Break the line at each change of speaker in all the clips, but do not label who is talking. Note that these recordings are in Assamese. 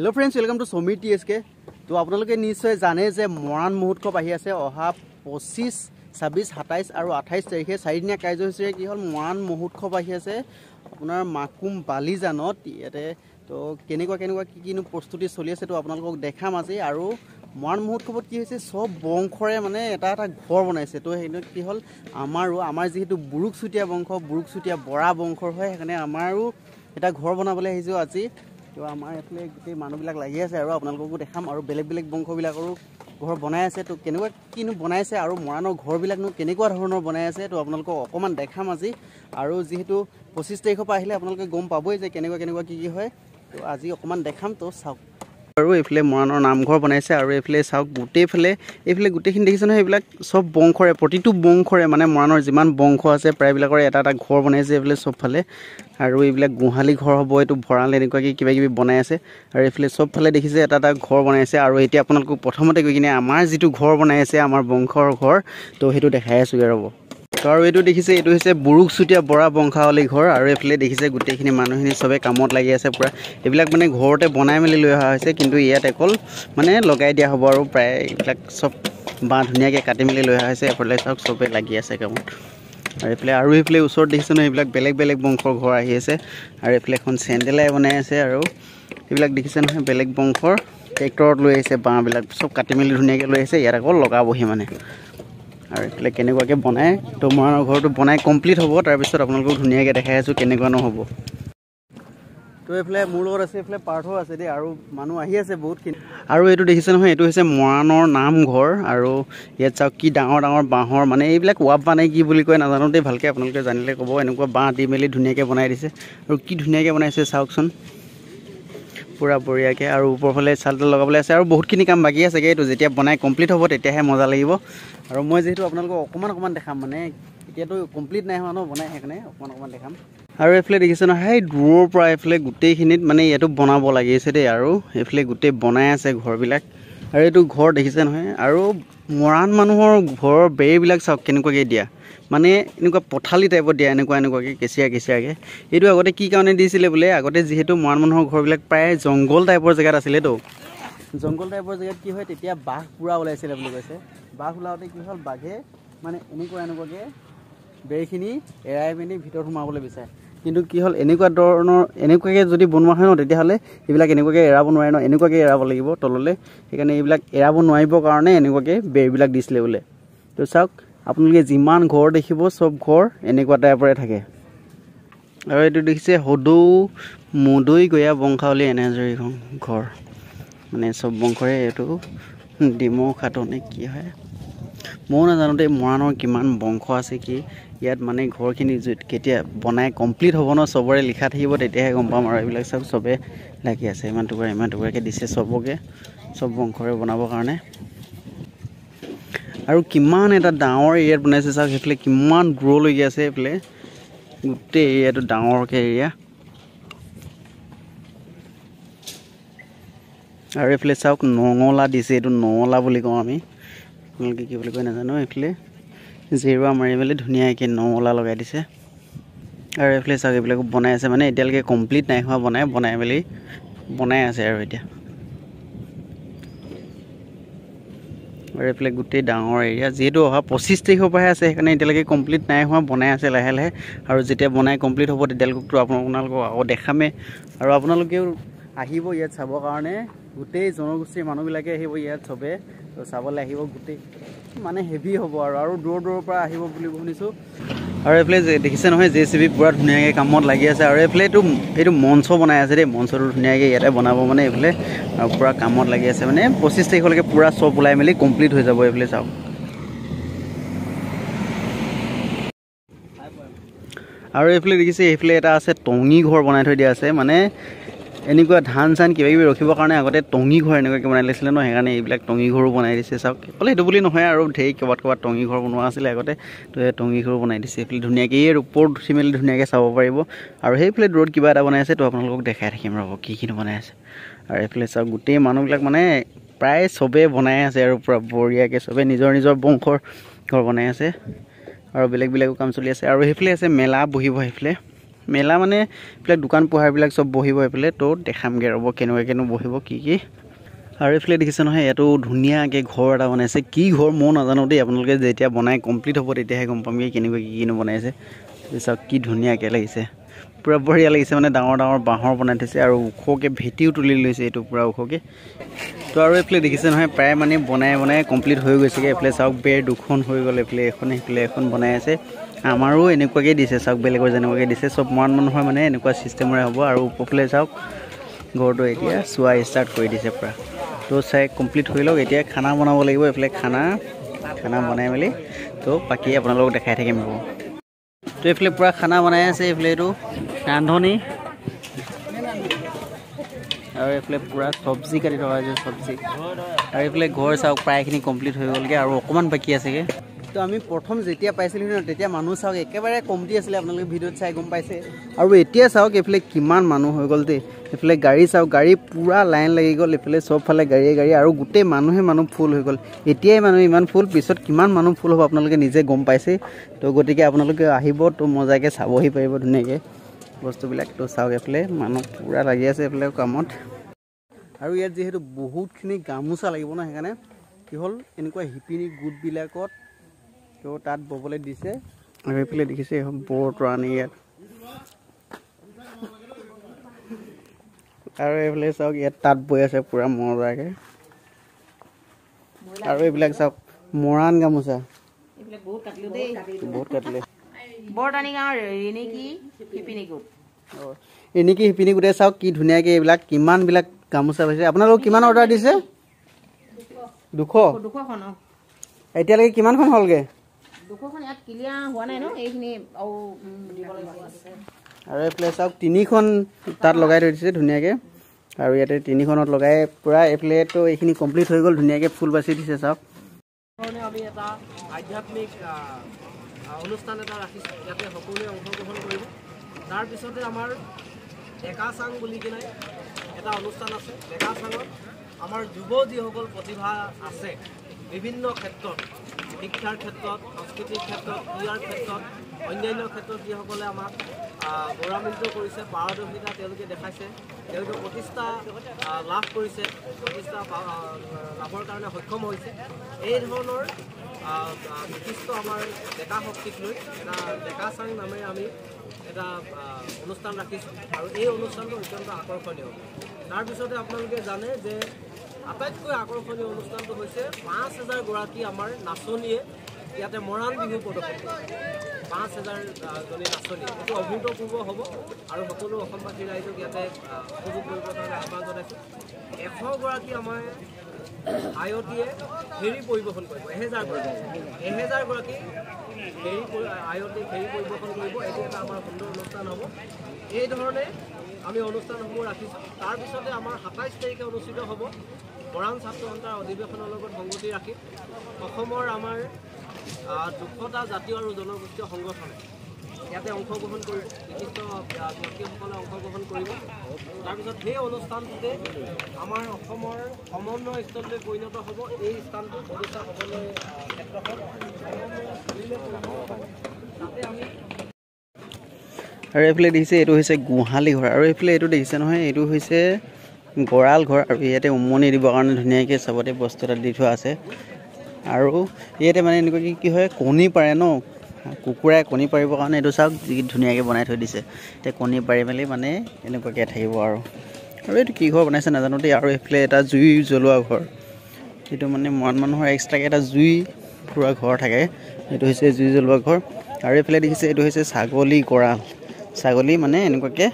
hello' friends welcome to Samir T S K ত' আপোনালোকে নিশ্চয় জানে যে মৰাণ মহোৎসৱ আহি আছে অহা পঁচিছ ছাব্বিছ সাতাইছ আৰু আঠাইছ তাৰিখে চাৰিদিনীয়া কাৰ্যসূচীৰে কি হ'ল মৰাণ মহোৎসৱ আহি আছে আপোনাৰ মাকুম বালিজানত ইয়াতে তো কেনেকুৱা কেনেকুৱা কি কিনো প্ৰস্তুতি চলি আছে তো আপোনালোকক দেখাম আজি আৰু মৰাণ মহোৎসৱত কি হৈছে চব বংশৰে মানে এটা এটা ঘৰ বনাইছে তো সেইটো কি হ'ল আমাৰো আমাৰ যিহেতু বুৰুকচুতীয়া বংশ বুৰুকচুতীয়া বৰা বংশৰ হয় সেইকাৰণে আমাৰো এটা ঘৰ বনাবলৈ আহিছোঁ আজি তো আমাৰ এইফালে গোটেই মানুহবিলাক লাগি আছে আৰু আপোনালোককো দেখাম আৰু বেলেগ বেলেগ বংশবিলাকৰো ঘৰ বনাই আছে তো কেনেকুৱা কিনো বনাইছে আৰু মৰাণৰ ঘৰবিলাকনো কেনেকুৱা ধৰণৰ বনাই আছে তো আপোনালোকক অকণমান দেখাম আজি আৰু যিহেতু পঁচিছ তাৰিখৰ পৰা আহিলে আপোনালোকে গম পাবই যে কেনেকুৱা কেনেকুৱা কি কি হয় তো আজি অকণমান দেখাম তো চাওক আৰু এইফালে মৰাণৰ নামঘৰ বনাইছে আৰু এইফালে চাওক গোটেইফালে এইফালে গোটেইখিনি দেখিছে নহয় এইবিলাক চব বংশৰে প্ৰতিটো বংশৰে মানে মৰাণৰ যিমান বংশ আছে প্ৰায়বিলাকৰে এটা এটা ঘৰ বনাইছে এইফালে চবফালে আৰু এইবিলাক গোহালি ঘৰ হ'ব এইটো ভঁৰাল কিবা কিবি বনাই আছে আৰু এইফালে চবফালে দেখিছে এটা এটা ঘৰ বনাই আছে আৰু এতিয়া আপোনালোকক প্ৰথমতে গৈ কিনে আমাৰ যিটো ঘৰ বনাই আছে আমাৰ বংশৰ ঘৰ তো সেইটো দেখাই আছোঁগৈ ৰ'ব তো আৰু এইটো দেখিছে এইটো হৈছে বুৰুক চুতীয়া বৰা বংশাৱলী ঘৰ আৰু এইফালে দেখিছে গোটেইখিনি মানুহখিনি চবেই কামত লাগি আছে পূৰা এইবিলাক মানে ঘৰতে বনাই মেলি লৈ অহা হৈছে কিন্তু ইয়াত অকল মানে লগাই দিয়া হ'ব আৰু প্ৰায় এইবিলাক চব বাঁহ ধুনীয়াকৈ কাটি মেলি লৈ অহা হৈছে এইফালে চাওক চবেই লাগি আছে কামত আৰু এইফালে আৰু এইফালে ওচৰত দেখিছে নহয় এইবিলাক বেলেগ বেলেগ বংশৰ ঘৰ আহি আছে আৰু এইফালে এখন চেণ্ডেলাই বনাই আছে আৰু এইবিলাক দেখিছে নহয় বেলেগ বংশৰ ট্ৰেক্টৰত লৈ আহিছে বাঁহবিলাক চব কাটি মেলি ধুনীয়াকৈ লৈ আহিছে ইয়াত আকৌ লগাবহি মানে আৰু এইফালে কেনেকুৱাকৈ বনায় তো মৰাণৰ ঘৰটো বনাই কমপ্লিট হ'ব তাৰপিছত আপোনালোকক ধুনীয়াকৈ দেখাই আছোঁ কেনেকুৱা নহ'ব তো এইফালে মোৰ লগত আছে এইফালে পাৰ্থ আছে দেই আৰু মানুহ আহি আছে বহুতখিনি আৰু এইটো দেখিছে নহয় এইটো হৈছে মৰাণৰ নামঘৰ আৰু ইয়াত চাওক কি ডাঙৰ ডাঙৰ বাঁহৰ মানে এইবিলাক ৱাপ বানে কি বুলি কয় নাজানো দেই ভালকৈ আপোনালোকে জানিলে ক'ব এনেকুৱা বাঁহ দি মেলি ধুনীয়াকৈ বনাই দিছে আৰু কি ধুনীয়াকৈ বনাইছে চাওকচোন পূৰা বঢ়িয়াকৈ আৰু ওপৰফালে চালটাল লগাবলৈ আছে আৰু বহুতখিনি কাম বাকী আছেগৈ এইটো যেতিয়া বনাই কমপ্লিট হ'ব তেতিয়াহে মজা লাগিব আৰু মই যিহেতু আপোনালোকক অকণমান অকণমান দেখাম মানে এতিয়াতো কমপ্লিট নাই হোৱা ন বনাই সেইকাৰণে অকণমান অকণমান দেখাম আৰু এইফালে দেখিছে নহয় সেই দূৰৰ পৰা এইফালে গোটেইখিনিত মানে ইয়াতো বনাব লাগিছে দেই আৰু এইফালে গোটেই বনাই আছে ঘৰবিলাক আৰু এইটো ঘৰ দেখিছে নহয় আৰু মৰাণ মানুহৰ ঘৰৰ বেৰবিলাক চাওক কেনেকুৱাকৈ দিয়া মানে এনেকুৱা পথালি টাইপত দিয়া এনেকুৱা এনেকুৱাকৈ কেঁচিয়া কেঁচিয়াকৈ এইটো আগতে কি কাৰণে দিছিলে বোলে আগতে যিহেতু মৰাণ মানুহৰ ঘৰবিলাক প্ৰায় জংঘল টাইপৰ জেগাত আছিলেতো জংঘল টাইপৰ জেগাত কি হয় তেতিয়া বাঘ পূৰা ওলাইছিলে বুলি কৈছে বাঘ ওলাওঁতে কি হ'ল বাঘে মানে এনেকুৱা এনেকুৱাকৈ বেৰখিনি এৰাই পিনি ভিতৰত সোমাবলৈ বিচাৰে কিন্তু কি হ'ল এনেকুৱা ধৰণৰ এনেকুৱাকৈ যদি বনোৱা হয় ন তেতিয়াহ'লে এইবিলাক এনেকুৱাকৈ এৰাব নোৱাৰে ন এনেকুৱাকৈ এৰাব লাগিব তললৈ সেইকাৰণে এইবিলাক এৰাব নোৱাৰিবৰ কাৰণে এনেকুৱাকৈ বেৰবিলাক দিছিলে বোলে তো চাওক আপোনালোকে যিমান ঘৰ দেখিব চব ঘৰ এনেকুৱা টাইপৰে থাকে আৰু এইটো দেখিছে সদৌ মদৈ গয়া বংশাৱলী এনেজৰীখন ঘৰ মানে চব বংশৰে এইটো ডিমৌ খাটনে কি হয় ময়ো নাজানো দেই মৰাণৰ কিমান বংশ আছে কি ইয়াত মানে ঘৰখিনি কেতিয়া বনাই কমপ্লিট হ'ব ন চবৰে লিখা থাকিব তেতিয়াহে গম পাম আৰু এইবিলাক চব চবেই লাগি আছে ইমান টুকুৰা ইমান টুকুৰাকৈ দিছে চবকে চব বংশৰে বনাবৰ কাৰণে আৰু কিমান এটা ডাঙৰ এৰিয়াত বনাইছে চাওক সেইফালে কিমান দূৰলৈকে আছে এইফালে গোটেই এৰিয়াটো ডাঙৰকৈ এৰিয়া আৰু এইফালে চাওক নঙলা দিছে এইটো নঙলা বুলি কওঁ আমি আপোনালোকে কি বুলি কয় নাজানো এইফালে জেৰুৱা মাৰি মেলি ধুনীয়াকৈ নঙলা লগাই দিছে আৰু এইফালে চাওক এইবিলাকো বনাই আছে মানে এতিয়ালৈকে কমপ্লিট নাই হোৱা বনাই বনাই মেলি বনাই আছে আৰু এতিয়া আৰু এইফালে গোটেই ডাঙৰ এৰিয়া যিহেতু অহা পঁচিছ তাৰিখৰ পৰাহে আছে সেইকাৰণে এতিয়ালৈকে কমপ্লিট নাই হোৱা বনাই আছে লাহে লাহে আৰু যেতিয়া বনাই কমপ্লিট হ'ব তেতিয়ালোকটো আপোনালোকক আকৌ দেখামে আৰু আপোনালোকেও আহিব ইয়াত চাবৰ কাৰণে গোটেই জনগোষ্ঠীৰ মানুহবিলাকে আহিব ইয়াত চবে চাবলৈ আহিব গোটেই মানে হেভি হ'ব আৰু আৰু দূৰৰ দূৰৰ পৰা আহিব বুলি শুনিছোঁ আৰু এইফালে দেখিছে নহয় জে চি বি পুৰা ধুনীয়াকৈ কামত লাগি আছে আৰু এইফালে এইটো এইটো মঞ্চ বনাই আছে দেই মঞ্চটো ধুনীয়াকৈ ইয়াতে বনাব মানে এইফালে আৰু পূৰা কামত লাগি আছে মানে পঁচিছ তাৰিখলৈকে পূৰা চব ওলাই মেলি কমপ্লিট হৈ যাব এইফালে চাওক আৰু এইফালে দেখিছে এইফালে এটা আছে টঙি ঘৰ বনাই থৈ দিয়া আছে মানে এনেকুৱা ধান চান কিবা কিবি ৰখিবৰ কাৰণে আগতে টঙী ঘৰ এনেকুৱাকৈ বনাই লৈছিলে ন সেইকাৰণে এইবিলাক টঙী ঘৰো বনাই দিছে চাওক অকলে সেইটো বুলি নহয় আৰু ঢেৰ ক'ৰবাত ক'ৰবাত টঙী ঘৰ বনোৱা আছিলে আগতে তো সেই টঙী ঘৰ বনাই দিছে এইফালে ধুনীয়াকৈ এই ওপৰত উঠি মেলি ধুনীয়াকৈ চাব পাৰিব আৰু সেইফালে দূৰত কিবা এটা বনাই আছে তো আপোনালোকক দেখাই থাকিম ৰ'ব কি কিখিনি বনাই আছে আৰু এইফালে চাওক গোটেই মানুহবিলাক মানে প্ৰায় চবেই বনাই আছে আৰু পূৰা বৰীয়াকৈ চবেই নিজৰ নিজৰ বংশৰ ঘৰ বনাই আছে আৰু বেলেগ বেলেগো কাম চলি আছে আৰু সেইফালে আছে মেলা বহিব সেইফালে মেলা মানে এইফালে দোকান পোহাৰবিলাক চব বহিব এইফালে ত' দেখামগৈ ৰ'ব কেনেকুৱা কেনেকুৱা বহিব কি কি আৰু এইফালে দেখিছে নহয় ইয়াতো ধুনীয়াকৈ ঘৰ এটা বনাইছে কি ঘৰ মইও নাজানো দেই আপোনালোকে যেতিয়া বনাই কমপ্লিট হ'ব তেতিয়াহে গম পামগৈ কেনেকুৱা কি কিনো বনাইছে চাওক কি ধুনীয়াকৈ লাগিছে পুৰা বঢ়িয়া লাগিছে মানে ডাঙৰ ডাঙৰ বাঁহৰ বনাই থৈছে আৰু ওখকৈ ভেটিও তুলি লৈছে এইটো পুৰা ওখকৈ তো আৰু এইফালে দেখিছে নহয় প্ৰায় মানে বনাই বনাই কমপ্লিট হৈ গৈছেগৈ এইফালে চাওক বেৰ দুখন হৈ গ'ল এইফালে এখন সেইফালে এখন বনাই আছে আমাৰো এনেকুৱাকৈ দিছে চাওক বেলেগৰ যেনেকুৱাকৈ দিছে চব মৰাণ মানুহৰ মানে এনেকুৱা ছিষ্টেমৰে হ'ব আৰু ওপৰফালে চাওক ঘৰটো এতিয়া চোৱা ষ্টাৰ্ট কৰি দিছে পুৰা তো চাই কমপ্লিট হৈ লওক এতিয়া খানা বনাব লাগিব এইফালে খানা খানা বনাই মেলি তো বাকী আপোনালোকক দেখাই থাকিম ৰ'ব তো এইফালে পুৰা খানা বনাই আছে এইফালে এইটো ৰান্ধনি আৰু এইফালে পুৰা চব্জি কাটি থকা হৈছে চব্জি আৰু এইফালে ঘৰ চাওক প্ৰায়খিনি কমপ্লিট হৈ গ'লগৈ আৰু অকণমান বাকী আছেগৈ তো আমি প্ৰথম যেতিয়া পাইছিলোঁ ন তেতিয়া মানুহ চাওক একেবাৰে কমটি আছিলে আপোনালোকে ভিডিঅ'ত চাই গম পাইছে আৰু এতিয়া চাওক এইফালে কিমান মানুহ হৈ গ'ল দেই এইফালে গাড়ী চাওক গাড়ী পূৰা লাইন লাগি গ'ল এইফালে চবফালে গাড়ীয়ে গাড়ী আৰু গোটেই মানুহে মানুহ ফুল হৈ গ'ল এতিয়াই মানুহ ইমান ফুল পিছত কিমান মানুহ ফুল হ'ব আপোনালোকে নিজে গম পাইছে তো গতিকে আপোনালোকে আহিব তো মজাকৈ চাবহি পাৰিব ধুনীয়াকৈ বস্তুবিলাক তো চাওক এইফালে মানুহ পূৰা লাগি আছে এইফালে কামত আৰু ইয়াত যিহেতু বহুতখিনি গামোচা লাগিব ন সেইকাৰণে কি হ'ল এনেকুৱা শিপিনী গোটবিলাকত তো তাত ববলে দিছে আৰু এইফালে দেখিছে বৰ ৰাণী ইয়াত আৰু এইফালে চাওক ইয়াত তাত বৈ আছে পুৰা মৰাকে আৰু এইবিলাক চাওক মৰাণ গামোচা বহুত কাটিলে এনেকি শিপিনী গোটেই চাওক কি ধুনীয়াকে এইবিলাক কিমান বিলাক গামোচা পাইছে আপোনালোকক কিমান অৰ্ডাৰ দিছে
দুশ দুশখন
এতিয়ালৈকে কিমানখন হলগে
আৰু
আৰু এফলে চাওক তিনিখন তাত লগাই থৈ দিছে ধুনীয়াকৈ আৰু ইয়াতে তিনিখনত লগাই পূৰা এফলেটো এইখিনি কমপ্লিট হৈ গ'ল ধুনীয়াকৈ ফুল বাচি দিছে চাওক
আমি এটা আধ্যাত্মিক অনুষ্ঠান এটা ৰাখিছোঁ ইয়াতে সকলোৱে অংশগ্ৰহণ কৰিব তাৰপিছতে আমাৰ ডেকাচাং বুলি কিনে এটা অনুষ্ঠান আছে ডেকাচাঙত আমাৰ যুৱ যিসকল প্ৰতিভা আছে বিভিন্ন ক্ষেত্ৰত শিক্ষাৰ ক্ষেত্ৰত সংস্কৃতিৰ ক্ষেত্ৰত ক্ৰীড়াৰ ক্ষেত্ৰত অন্যান্য ক্ষেত্ৰত যিসকলে আমাক গৌৰৱান্বিত কৰিছে পাৰদৰ্শিতা তেওঁলোকে দেখাইছে তেওঁলোকে প্ৰতিষ্ঠা লাভ কৰিছে প্ৰতিষ্ঠা লাভৰ কাৰণে সক্ষম হৈছে এই ধৰণৰ বিশিষ্ট আমাৰ ডেকা শক্তিক লৈ এটা ডেকা চাং নামেৰে আমি এটা অনুষ্ঠান ৰাখিছোঁ আৰু এই অনুষ্ঠানটো অত্যন্ত আকৰ্ষণীয় তাৰপিছতে আপোনালোকে জানে যে আটাইতকৈ আকৰ্ষণীয় অনুষ্ঠানটো হৈছে পাঁচ হেজাৰ গৰাকী আমাৰ নাচনীয়ে ইয়াতে মৰাণ বিহু প্ৰদৰ্শন পাঁচ হেজাৰজনী নাচনী এইটো অভূতপূৰ্ব হ'ব আৰু সকলো অসমবাসী ৰাইজক ইয়াতে সুযোগ কৰিবৰ কাৰণে আহ্বান জনাইছোঁ এশগৰাকী আমাৰ আয়তীয়ে ফেৰী পৰিৱেশন কৰিব এহেজাৰগৰাকী এহেজাৰগৰাকী ফেৰী আয়তী ফেৰী পৰিৱেশন কৰিব এইটো এটা আমাৰ সুন্দৰ অনুষ্ঠান হ'ব এইধৰণে আমি অনুষ্ঠানসমূহ ৰাখিছোঁ তাৰপিছতে আমাৰ সাতাইছ তাৰিখে অনুষ্ঠিত হ'ব মৰাণ ছাত্ৰ সন্থাৰ অধিৱেশনৰ লগত সংগতি ৰাখি অসমৰ আমাৰ দুশটা জাতীয় আৰু জনগোষ্ঠীয় সংগঠনে ইয়াতে অংশগ্ৰহণ কৰি বিশিষ্ট ব্যক্তিসকলে অংশগ্ৰহণ কৰিব তাৰপিছত সেই অনুষ্ঠানটোতে আমাৰ অসমৰ সমন্বয় সমন্বয়স্থলীলৈ পৰিণত হ'ব এই স্থানটো ভৱিষ্যত হ'বলৈ ক্ষেত্ৰখন সমন্বয়স্থলীলৈ পৰিণত হ'ব তাতে আমি
আৰু এইফালে দেখিছে এইটো হৈছে গোহালি ঘৰ আৰু এইফালে এইটো দেখিছে নহয় এইটো হৈছে গঁৰাল ঘৰ আৰু ইয়াতে উমনি দিবৰ কাৰণে ধুনীয়াকৈ চবতে বস্তু এটা দি থোৱা আছে আৰু ইয়াতে মানে এনেকুৱা কি কি হয় কণী পাৰে ন কুকুৰাই কণী পাৰিবৰ কাৰণে এইটো চাওক যি ধুনীয়াকৈ বনাই থৈ দিছে এতিয়া কণী পাৰি মেলি মানে এনেকুৱাকৈ থাকিব আৰু আৰু এইটো কি ঘৰ বনাইছে নাজানো দেই আৰু এইফালে এটা জুই জ্বলোৱা ঘৰ এইটো মানে মৰাণ মানুহৰ এক্সট্ৰাকৈ এটা জুই ফুৰা ঘৰ থাকে এইটো হৈছে জুই জ্বলোৱা ঘৰ আৰু এইফালে দেখিছে এইটো হৈছে ছাগলী গঁৰাল ছাগলী মানে এনেকুৱাকৈ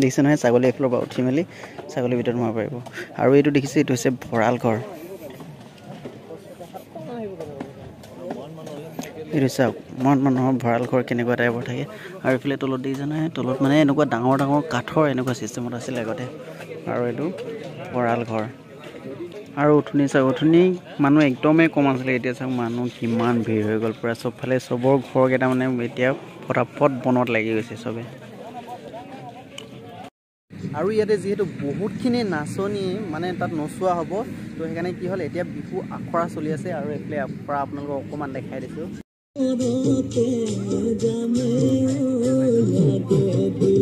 দেখিছে নহয় ছাগলী এফালৰ পৰা উঠি মেলি ছাগলীৰ ভিতৰত সোমাব পাৰিব আৰু এইটো দেখিছে এইটো হৈছে ভঁৰাল ঘৰ এইটো চাওক মন মানুহৰ ভঁৰাল ঘৰ কেনেকুৱা টাইপৰ থাকে আৰু এইফালে তলত দেখিছে নহয় তলত মানে এনেকুৱা ডাঙৰ ডাঙৰ কাঠৰ এনেকুৱা ছিষ্টেমত আছিলে আগতে আৰু এইটো ভঁৰাল ঘৰ আৰু উঠনি চাওক উঠনি মানুহ একদমেই কম আছিলে এতিয়া চাওক মানুহ কিমান ভিৰ হৈ গ'ল পূৰা চবফালে চবৰ ঘৰকেইটা মানে এতিয়া ফটাফট বনত লাগি গৈছে চবে আৰু ইয়াতে যিহেতু বহুতখিনি নাচনি মানে তাত নচোৱা হ'ব তো সেইকাৰণে কি হ'ল এতিয়া বিহু আখৰা চলি আছে আৰু এইফালে পৰা আপোনালোকক অকণমান দেখাই
দিছোঁ